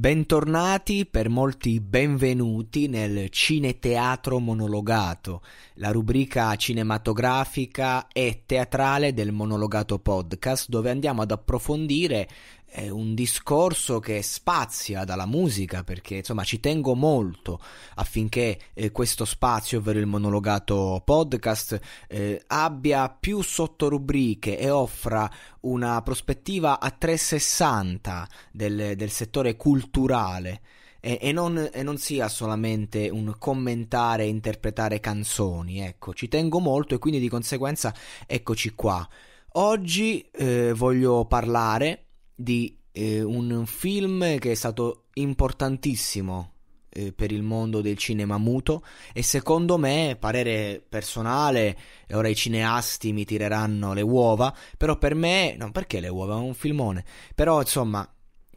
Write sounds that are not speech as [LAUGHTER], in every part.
Bentornati, per molti benvenuti nel Cineteatro Monologato, la rubrica cinematografica e teatrale del Monologato Podcast, dove andiamo ad approfondire è un discorso che spazia dalla musica perché insomma ci tengo molto affinché eh, questo spazio, ovvero il monologato podcast, eh, abbia più sottorubriche e offra una prospettiva a 360 del, del settore culturale. E, e, non, e, non, sia solamente un commentare e interpretare canzoni, ecco, ci tengo molto e quindi di conseguenza eccoci qua. Oggi eh, voglio parlare di eh, un film che è stato importantissimo eh, per il mondo del cinema muto e secondo me, parere personale, ora i cineasti mi tireranno le uova, però per me, non perché le uova, è un filmone, però insomma,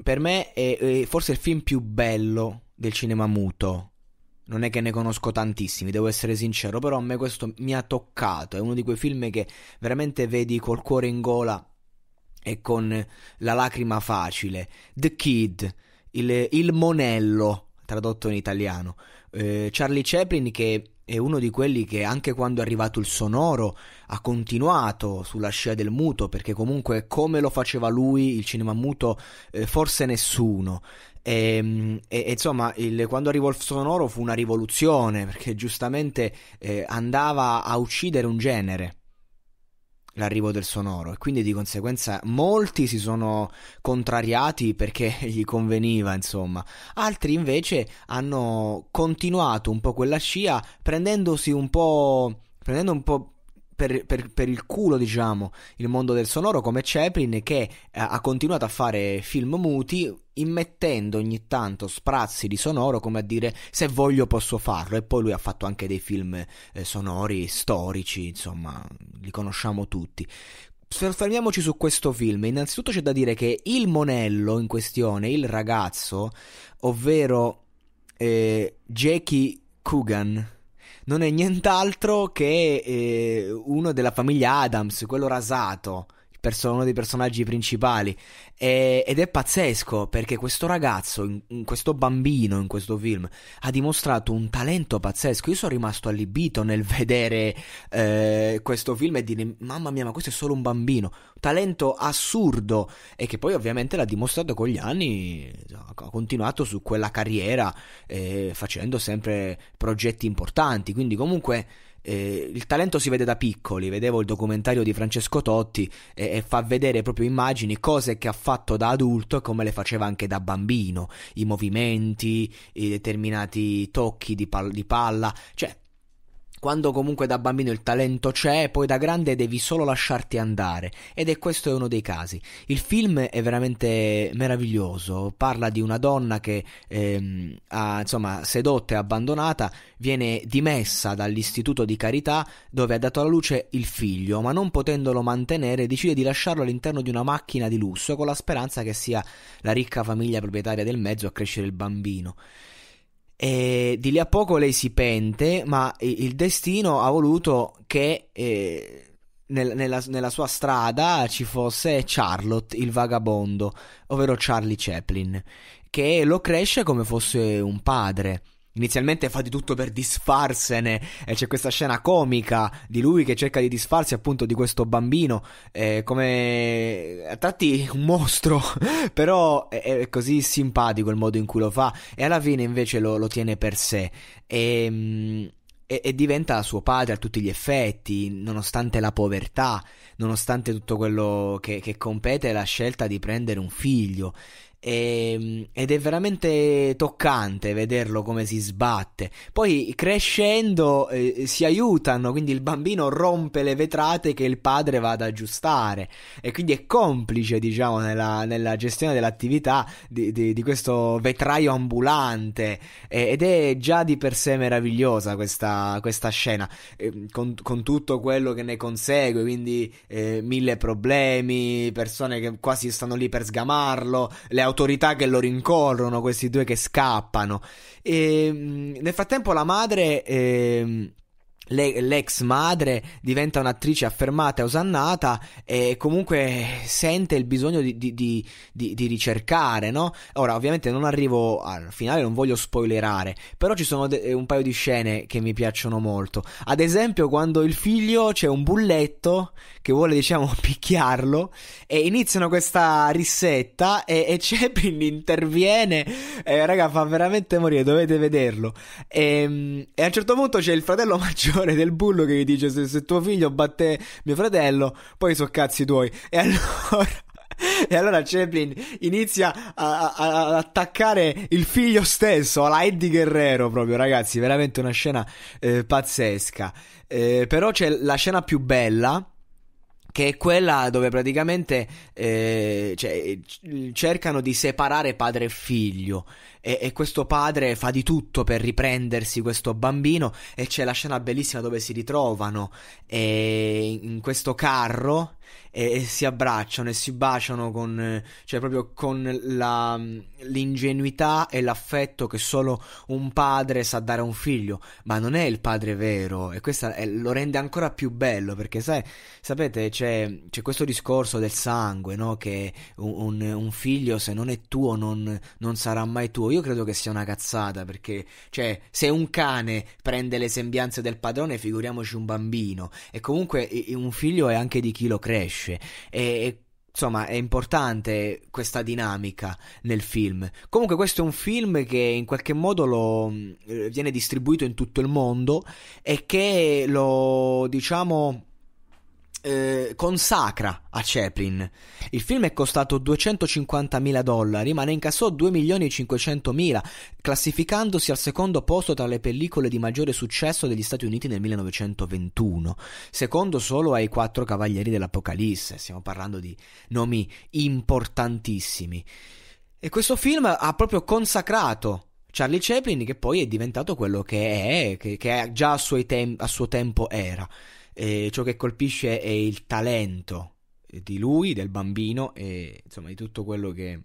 per me è, è forse il film più bello del cinema muto, non è che ne conosco tantissimi, devo essere sincero, però a me questo mi ha toccato, è uno di quei film che veramente vedi col cuore in gola e con la lacrima facile. The Kid, il, il monello, tradotto in italiano. Eh, Charlie Chaplin che è uno di quelli che anche quando è arrivato il sonoro ha continuato sulla scia del muto perché comunque come lo faceva lui il cinema muto eh, forse nessuno e, ehm, e, e insomma il, quando arrivò il sonoro fu una rivoluzione perché giustamente eh, andava a uccidere un genere l'arrivo del sonoro e quindi di conseguenza molti si sono contrariati perché [LAUGHS] gli conveniva insomma altri invece hanno continuato un po' quella scia prendendosi un po' prendendo un po' per, per, per, il culo, diciamo, il mondo del sonoro come Chaplin che ha continuato a fare film muti immettendo ogni tanto sprazzi di sonoro come a dire se voglio posso farlo e poi lui ha fatto anche dei film eh, sonori storici, insomma, li conosciamo tutti. Fermiamoci su questo film. Innanzitutto c'è da dire che il monello in questione, il ragazzo, ovvero eh, Jackie Coogan non è nient'altro che eh, uno della famiglia Adams, quello rasato perso- uno dei personaggi principali. E- ed è pazzesco perché questo ragazzo, in- in questo bambino in questo film, ha dimostrato un talento pazzesco. Io sono rimasto allibito nel [LAUGHS] vedere eh, questo film e dire: Mamma mia, ma questo è solo un bambino. Talento assurdo. E che poi, ovviamente, l'ha dimostrato con gli anni. Ha continuato su quella carriera eh, facendo sempre progetti importanti. Quindi, comunque eh, il talento si vede da piccoli, vedevo il documentario di Francesco Totti e, e, fa vedere proprio immagini, cose che ha fatto da adulto e come le faceva anche da bambino, i movimenti, i determinati tocchi di, pal- di palla, cioè quando comunque da bambino il talento c'è, poi da grande devi solo lasciarti andare ed è questo uno dei casi. Il film è veramente meraviglioso, parla di una donna che ehm, ha, insomma, sedotta e abbandonata, viene dimessa dall'istituto di carità dove ha dato alla luce il figlio, ma non potendolo mantenere decide di lasciarlo all'interno di una macchina di lusso con la speranza che sia la ricca famiglia proprietaria del mezzo a crescere il bambino. E eh, di lì a poco lei si pente, ma il destino ha voluto che eh, nel, nella, nella, sua strada ci fosse Charlotte, il vagabondo, ovvero Charlie Chaplin, che lo cresce come fosse un padre. Inizialmente fa di tutto per disfarsene e c'è questa scena comica di lui che cerca di disfarsi appunto di questo bambino, eh, come a tratti un mostro, [LAUGHS] però è, è, così simpatico il modo in cui lo fa e alla fine invece lo, lo tiene per sé. E, ehm, e, e diventa suo padre a tutti gli effetti, nonostante la povertà, nonostante tutto quello che, che compete la scelta di prendere un figlio. E, ehm, ed è veramente toccante vederlo come si sbatte. Poi crescendo eh, si aiutano, quindi il bambino rompe le vetrate che il padre va ad aggiustare e quindi è complice, diciamo, nella, nella gestione dell'attività di, di, di, questo vetraio ambulante e, ed è già di per sé meravigliosa questa, questa scena, eh, con, con, tutto quello che ne consegue, quindi eh, mille problemi, persone che quasi stanno lì per sgamarlo, le autorità che lo rincorrono, questi due che scappano. E, nel frattempo la madre... Eh, l'ex madre diventa un'attrice affermata e osannata e comunque sente il bisogno di, di, di, di, ricercare, no? Ora, ovviamente non arrivo al finale, non voglio spoilerare, però ci sono de- eh, un paio di scene che mi piacciono molto. Ad esempio, quando il figlio c'è un bulletto che vuole, diciamo, [LAUGHS] picchiarlo e iniziano questa rissetta e, e Chaplin interviene, eh, raga, fa veramente morire, dovete vederlo. E, ehm, e a un certo punto c'è il fratello maggiore maggiore del bullo che gli dice se, se tuo figlio batte mio fratello, poi sono cazzi tuoi. E allora... [LAUGHS] E allora Chaplin inizia a, a, ad attaccare il figlio stesso, la Eddie Guerrero proprio, ragazzi, veramente una scena eh, pazzesca. Eh, però c'è la scena più bella, che è quella dove praticamente eh, cioè, cercano di separare padre e figlio e, e, questo padre fa di tutto per riprendersi questo bambino e c'è la scena bellissima dove si ritrovano e, in questo carro e, e, si abbracciano e si baciano con, cioè proprio con la, l'ingenuità e l'affetto che solo un padre sa dare a un figlio, ma non è il padre vero e questo lo rende ancora più bello perché sai, sapete c'è, c'è questo discorso del sangue no? che un, un, un, figlio se non è tuo non, non sarà mai tuo io credo che sia una cazzata perché, cioè, se un cane prende le sembianze del padrone, figuriamoci un bambino. E comunque un figlio è anche di chi lo cresce. E, e insomma, è importante questa dinamica nel film. Comunque, questo è un film che in qualche modo lo, mm, viene distribuito in tutto il mondo e che lo diciamo eh, consacra a Chaplin. Il film è costato 250.000 dollari, ma ne incassò 2.500.000, classificandosi al secondo posto tra le pellicole di maggiore successo degli Stati Uniti nel 1921, secondo solo ai Quattro Cavalieri dell'Apocalisse. Stiamo parlando di nomi importantissimi. E questo film ha proprio consacrato Charlie Chaplin, che poi è diventato quello che è, che, che già a, tem- a suo tempo era eh, ciò che colpisce è il talento eh, di lui, del bambino e insomma di tutto quello che,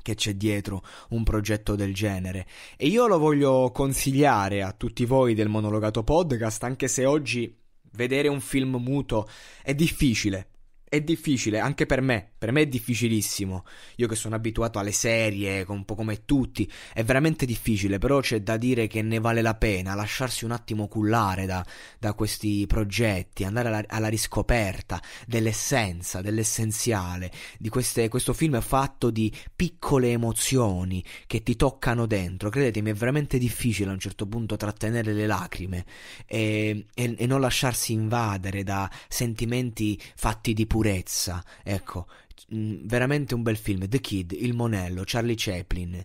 che c'è dietro un progetto del genere. E io lo voglio consigliare a tutti voi del monologato podcast, anche se oggi vedere un film muto è difficile è difficile, anche per me, per me è difficilissimo. Io che sono abituato alle serie, un po' come tutti, è veramente difficile, però c'è da dire che ne vale la pena lasciarsi un attimo cullare da, da questi progetti, andare alla, alla riscoperta dell'essenza, dell'essenziale. Di queste, questo film è fatto di piccole emozioni che ti toccano dentro. Credetemi, è veramente difficile a un certo punto trattenere le lacrime e, e, e non lasciarsi invadere da sentimenti fatti di pulizia purezza. Ecco, mm, veramente un bel film. The Kid, Il Monello, Charlie Chaplin.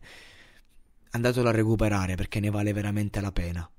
Andatelo a recuperare perché ne vale veramente la pena.